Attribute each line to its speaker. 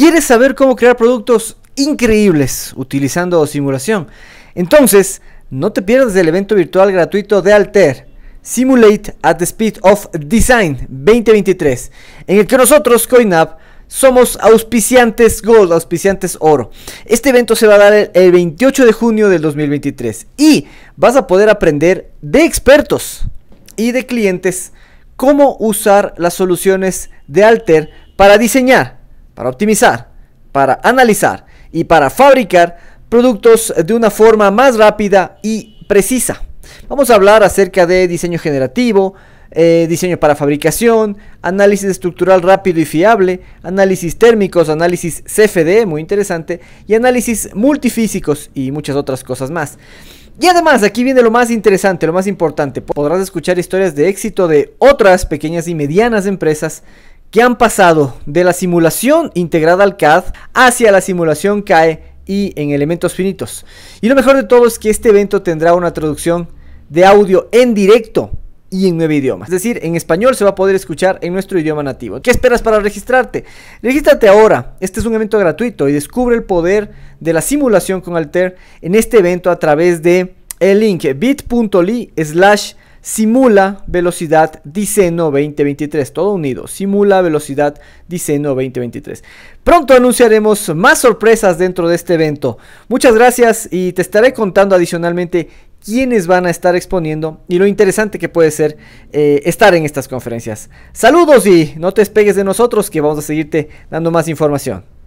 Speaker 1: ¿Quieres saber cómo crear productos increíbles utilizando simulación? Entonces, no te pierdas el evento virtual gratuito de Alter, Simulate at the Speed of Design 2023, en el que nosotros, CoinApp, somos auspiciantes Gold, auspiciantes Oro. Este evento se va a dar el 28 de junio del 2023 y vas a poder aprender de expertos y de clientes cómo usar las soluciones de Alter para diseñar para optimizar, para analizar y para fabricar productos de una forma más rápida y precisa. Vamos a hablar acerca de diseño generativo, eh, diseño para fabricación, análisis estructural rápido y fiable, análisis térmicos, análisis CFD, muy interesante, y análisis multifísicos y muchas otras cosas más. Y además, aquí viene lo más interesante, lo más importante. Podrás escuchar historias de éxito de otras pequeñas y medianas empresas que han pasado de la simulación integrada al CAD hacia la simulación CAE y en elementos finitos. Y lo mejor de todo es que este evento tendrá una traducción de audio en directo y en nueve idiomas. Es decir, en español se va a poder escuchar en nuestro idioma nativo. ¿Qué esperas para registrarte? Regístrate ahora. Este es un evento gratuito y descubre el poder de la simulación con Alter en este evento a través de el link bit.ly slash simula velocidad Diceno 2023, todo unido, simula velocidad Diceno 2023. Pronto anunciaremos más sorpresas dentro de este evento. Muchas gracias y te estaré contando adicionalmente quiénes van a estar exponiendo y lo interesante que puede ser eh, estar en estas conferencias. Saludos y no te despegues de nosotros que vamos a seguirte dando más información.